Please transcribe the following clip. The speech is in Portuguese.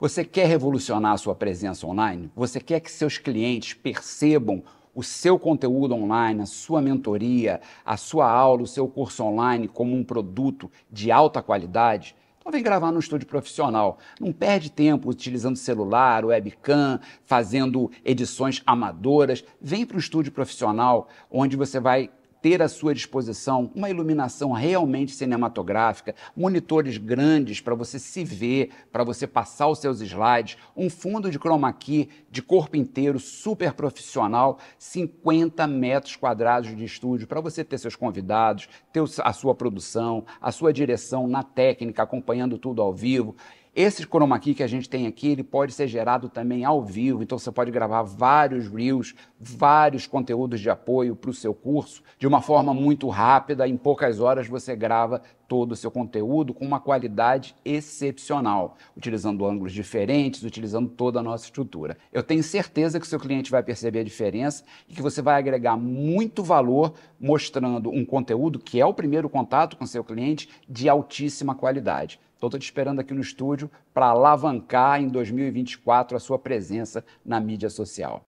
Você quer revolucionar a sua presença online? Você quer que seus clientes percebam o seu conteúdo online, a sua mentoria, a sua aula, o seu curso online como um produto de alta qualidade? Então vem gravar no estúdio profissional. Não perde tempo utilizando celular, webcam, fazendo edições amadoras. Vem para o estúdio profissional, onde você vai ter à sua disposição uma iluminação realmente cinematográfica, monitores grandes para você se ver, para você passar os seus slides, um fundo de chroma key de corpo inteiro, super profissional, 50 metros quadrados de estúdio para você ter seus convidados, ter a sua produção, a sua direção na técnica, acompanhando tudo ao vivo. Esse chroma key que a gente tem aqui, ele pode ser gerado também ao vivo, então você pode gravar vários reels, vários conteúdos de apoio para o seu curso, de uma forma muito rápida, em poucas horas você grava todo o seu conteúdo com uma qualidade excepcional, utilizando ângulos diferentes, utilizando toda a nossa estrutura. Eu tenho certeza que o seu cliente vai perceber a diferença e que você vai agregar muito valor mostrando um conteúdo que é o primeiro contato com seu cliente de altíssima qualidade. Então, estou te esperando aqui no estúdio para alavancar em 2024 a sua presença na mídia social.